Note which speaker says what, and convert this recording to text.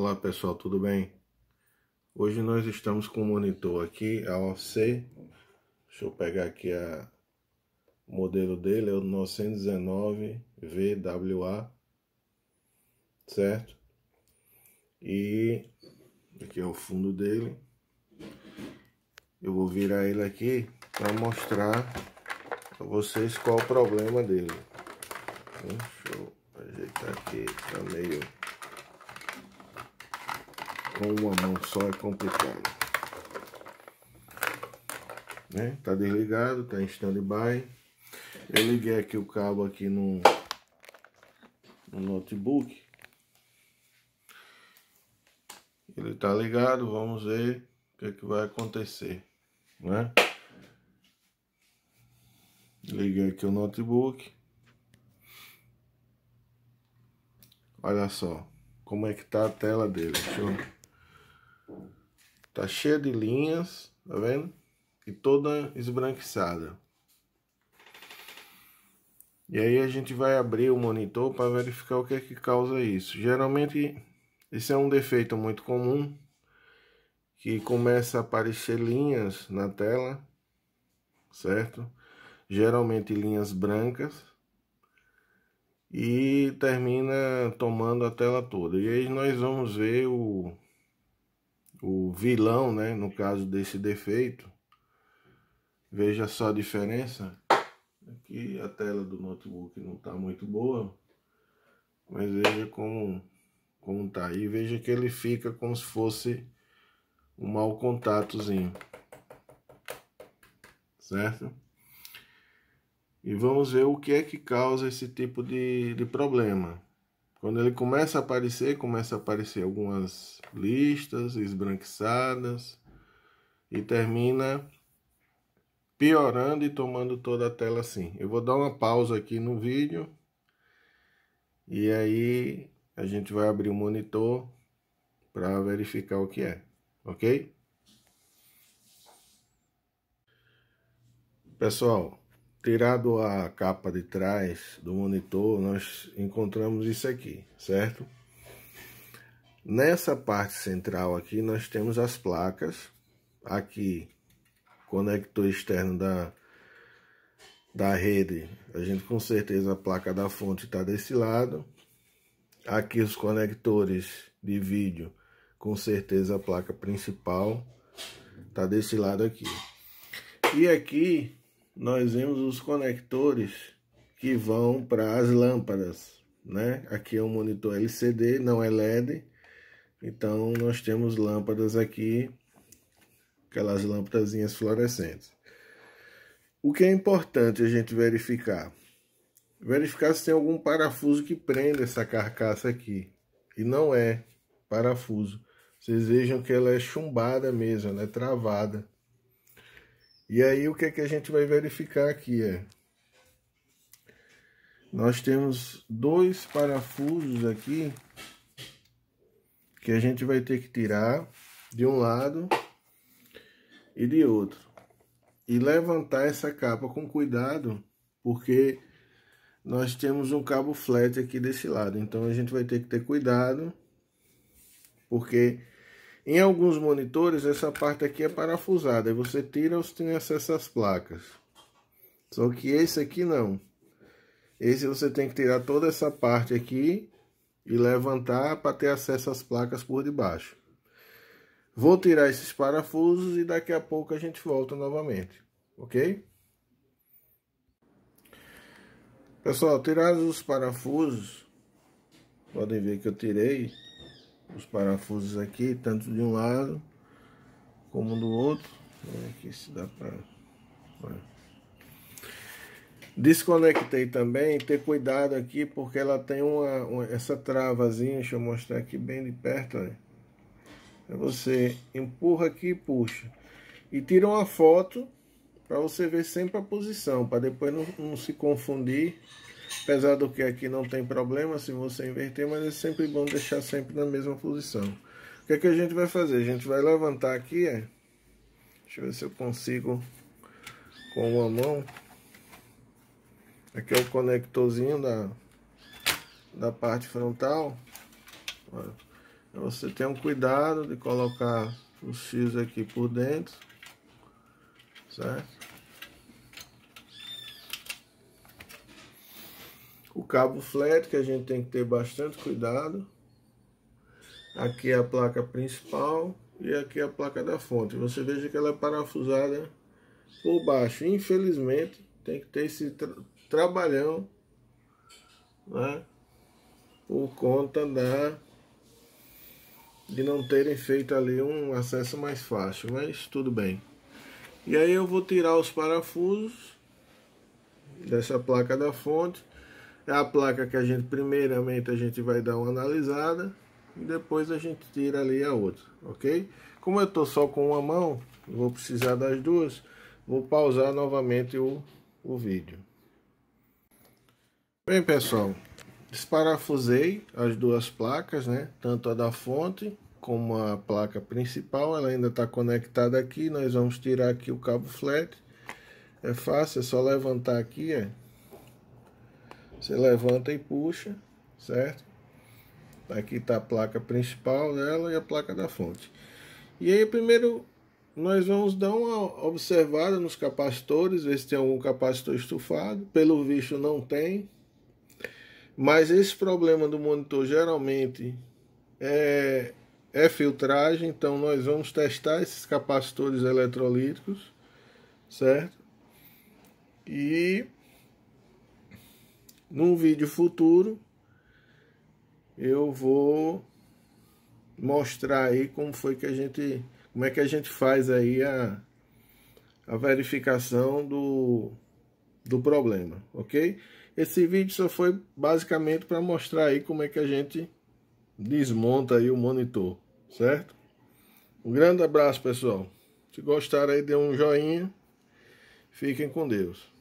Speaker 1: Olá pessoal, tudo bem? Hoje nós estamos com o um monitor aqui, a OC. Deixa eu pegar aqui a... o modelo dele, é o 919VWA, certo? E aqui é o fundo dele. Eu vou virar ele aqui para mostrar para vocês qual o problema dele. Hum, deixa eu ajeitar aqui, tá meio com uma mão só é complicado. Né? Tá desligado, tá em standby. Eu liguei aqui o cabo aqui no, no notebook. Ele tá ligado, vamos ver o que, é que vai acontecer, né? Liguei aqui o notebook. Olha só como é que tá a tela dele. Deixa eu... Tá cheia de linhas, tá vendo? E toda esbranquiçada. E aí a gente vai abrir o monitor para verificar o que é que causa isso. Geralmente, esse é um defeito muito comum, que começa a aparecer linhas na tela, certo? Geralmente linhas brancas e termina tomando a tela toda. E aí nós vamos ver o o vilão, né, no caso desse defeito. Veja só a diferença. Aqui a tela do notebook não está muito boa, mas veja como como tá aí, veja que ele fica como se fosse um mau contatozinho. Certo? E vamos ver o que é que causa esse tipo de, de problema. Quando ele começa a aparecer, começa a aparecer algumas listas esbranquiçadas e termina piorando e tomando toda a tela assim. Eu vou dar uma pausa aqui no vídeo e aí a gente vai abrir o monitor para verificar o que é, ok? Pessoal, Tirado a capa de trás do monitor, nós encontramos isso aqui, certo? Nessa parte central aqui, nós temos as placas. Aqui, conector externo da, da rede, a gente com certeza a placa da fonte está desse lado. Aqui os conectores de vídeo, com certeza a placa principal está desse lado aqui. E aqui nós vemos os conectores que vão para as lâmpadas, né? Aqui é um monitor LCD, não é LED, então nós temos lâmpadas aqui, aquelas lâmpadazinhas fluorescentes. O que é importante a gente verificar? Verificar se tem algum parafuso que prenda essa carcaça aqui. E não é parafuso. Vocês vejam que ela é chumbada mesmo, ela é travada. E aí o que, é que a gente vai verificar aqui é nós temos dois parafusos aqui que a gente vai ter que tirar de um lado e de outro e levantar essa capa com cuidado porque nós temos um cabo flat aqui desse lado então a gente vai ter que ter cuidado porque em alguns monitores, essa parte aqui é parafusada. E você tira, você tem acesso às placas. Só que esse aqui não. Esse você tem que tirar toda essa parte aqui e levantar para ter acesso às placas por debaixo. Vou tirar esses parafusos e daqui a pouco a gente volta novamente, ok? Pessoal, tirados os parafusos, podem ver que eu tirei os parafusos aqui, tanto de um lado como do outro. aqui né, se dá para... Né. Desconectei também, ter cuidado aqui porque ela tem uma, uma, essa travazinha, deixa eu mostrar aqui bem de perto, olha. É você empurra aqui e puxa. E tira uma foto para você ver sempre a posição, para depois não, não se confundir Apesar do que aqui não tem problema se você inverter, mas é sempre bom deixar sempre na mesma posição. O que, é que a gente vai fazer? A gente vai levantar aqui, é? deixa eu ver se eu consigo com uma mão. Aqui é o conectorzinho da, da parte frontal. Então você tem um cuidado de colocar o X aqui por dentro, certo? cabo flat, que a gente tem que ter bastante cuidado. Aqui é a placa principal e aqui é a placa da fonte. Você veja que ela é parafusada por baixo. Infelizmente, tem que ter esse tra trabalhão, né? Por conta da de não terem feito ali um acesso mais fácil, mas tudo bem. E aí eu vou tirar os parafusos dessa placa da fonte é a placa que a gente, primeiramente, a gente vai dar uma analisada e depois a gente tira ali a outra, ok? Como eu estou só com uma mão, vou precisar das duas, vou pausar novamente o, o vídeo. Bem, pessoal, desparafusei as duas placas, né? Tanto a da fonte como a placa principal, ela ainda está conectada aqui, nós vamos tirar aqui o cabo flat. É fácil, é só levantar aqui, é você levanta e puxa, certo? Aqui está a placa principal dela e a placa da fonte. E aí primeiro nós vamos dar uma observada nos capacitores, ver se tem algum capacitor estufado. Pelo visto não tem. Mas esse problema do monitor geralmente é, é filtragem, então nós vamos testar esses capacitores eletrolíticos, certo? E num vídeo futuro, eu vou mostrar aí como foi que a gente, como é que a gente faz aí a, a verificação do, do problema, ok? Esse vídeo só foi basicamente para mostrar aí como é que a gente desmonta aí o monitor, certo? Um grande abraço, pessoal. Se gostaram aí, dê um joinha. Fiquem com Deus.